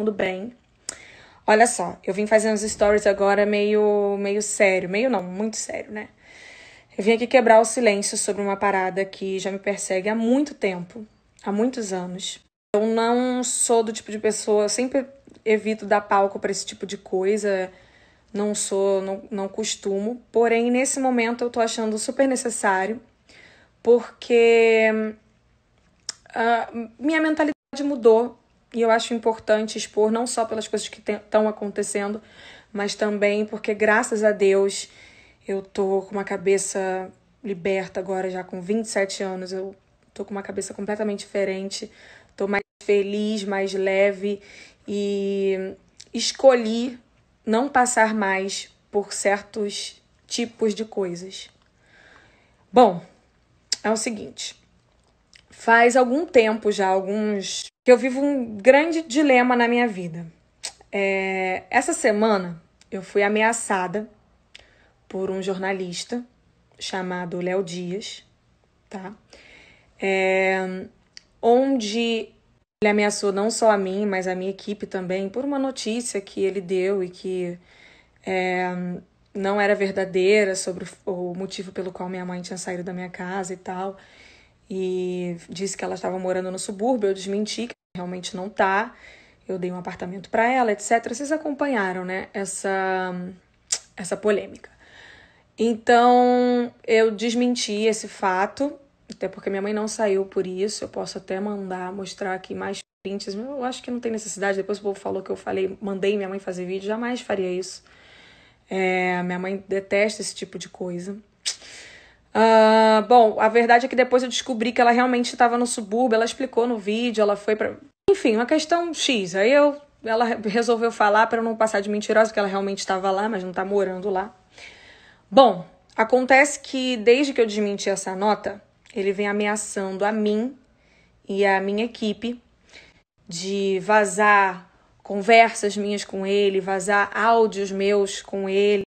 mundo bem. Olha só, eu vim fazer uns stories agora meio, meio sério, meio não, muito sério, né? Eu vim aqui quebrar o silêncio sobre uma parada que já me persegue há muito tempo, há muitos anos. Eu não sou do tipo de pessoa, eu sempre evito dar palco para esse tipo de coisa, não sou, não, não costumo, porém nesse momento eu tô achando super necessário, porque hum, minha mentalidade mudou e eu acho importante expor não só pelas coisas que estão acontecendo, mas também porque, graças a Deus, eu tô com uma cabeça liberta agora, já com 27 anos. Eu tô com uma cabeça completamente diferente, tô mais feliz, mais leve e escolhi não passar mais por certos tipos de coisas. Bom, é o seguinte faz algum tempo já, alguns, que eu vivo um grande dilema na minha vida. É, essa semana eu fui ameaçada por um jornalista chamado Léo Dias, tá? É, onde ele ameaçou não só a mim, mas a minha equipe também, por uma notícia que ele deu e que é, não era verdadeira sobre o motivo pelo qual minha mãe tinha saído da minha casa e tal e disse que ela estava morando no subúrbio. Eu desmenti, que realmente não tá. Eu dei um apartamento para ela, etc. Vocês acompanharam, né, essa, essa polêmica. Então, eu desmenti esse fato, até porque minha mãe não saiu por isso. Eu posso até mandar, mostrar aqui mais prints. Eu acho que não tem necessidade. Depois o povo falou que eu falei, mandei minha mãe fazer vídeo. Jamais faria isso. É, minha mãe detesta esse tipo de coisa. Uh, bom, a verdade é que depois eu descobri que ela realmente estava no subúrbio, ela explicou no vídeo, ela foi para. Enfim, uma questão X. Aí eu, ela resolveu falar para não passar de mentirosa, que ela realmente estava lá, mas não está morando lá. Bom, acontece que desde que eu desmenti essa nota, ele vem ameaçando a mim e a minha equipe de vazar conversas minhas com ele, vazar áudios meus com ele.